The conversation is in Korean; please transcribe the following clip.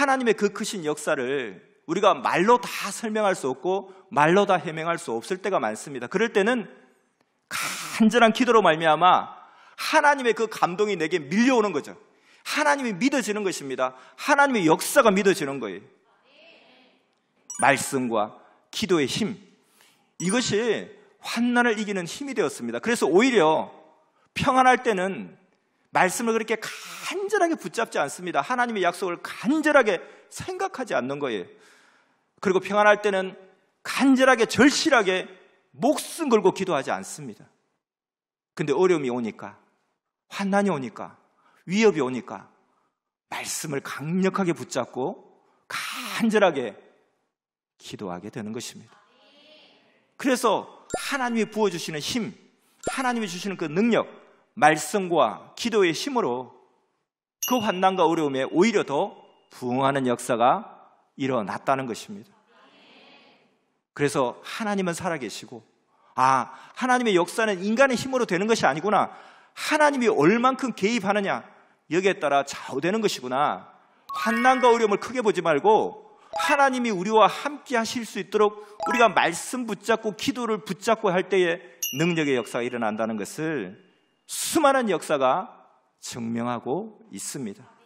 하나님의 그 크신 역사를 우리가 말로 다 설명할 수 없고 말로 다 해명할 수 없을 때가 많습니다. 그럴 때는 간절한 기도로 말미암아 하나님의 그 감동이 내게 밀려오는 거죠. 하나님이 믿어지는 것입니다. 하나님의 역사가 믿어지는 거예요. 말씀과 기도의 힘. 이것이 환난을 이기는 힘이 되었습니다. 그래서 오히려 평안할 때는 말씀을 그렇게 간절하게 붙잡지 않습니다. 하나님의 약속을 간절하게 생각하지 않는 거예요. 그리고 평안할 때는 간절하게 절실하게 목숨 걸고 기도하지 않습니다. 근데 어려움이 오니까 환난이 오니까 위협이 오니까 말씀을 강력하게 붙잡고 간절하게 기도하게 되는 것입니다. 그래서 하나님이 부어주시는 힘, 하나님이 주시는 그 능력, 말씀과 기도의 힘으로 그 환난과 어려움에 오히려 더 부응하는 역사가 일어났다는 것입니다. 그래서 하나님은 살아계시고 아 하나님의 역사는 인간의 힘으로 되는 것이 아니구나 하나님이 얼만큼 개입하느냐 여기에 따라 좌우되는 것이구나 환난과 어려움을 크게 보지 말고 하나님이 우리와 함께 하실 수 있도록 우리가 말씀 붙잡고 기도를 붙잡고 할 때에 능력의 역사가 일어난다는 것을 수많은 역사가 증명하고 있습니다.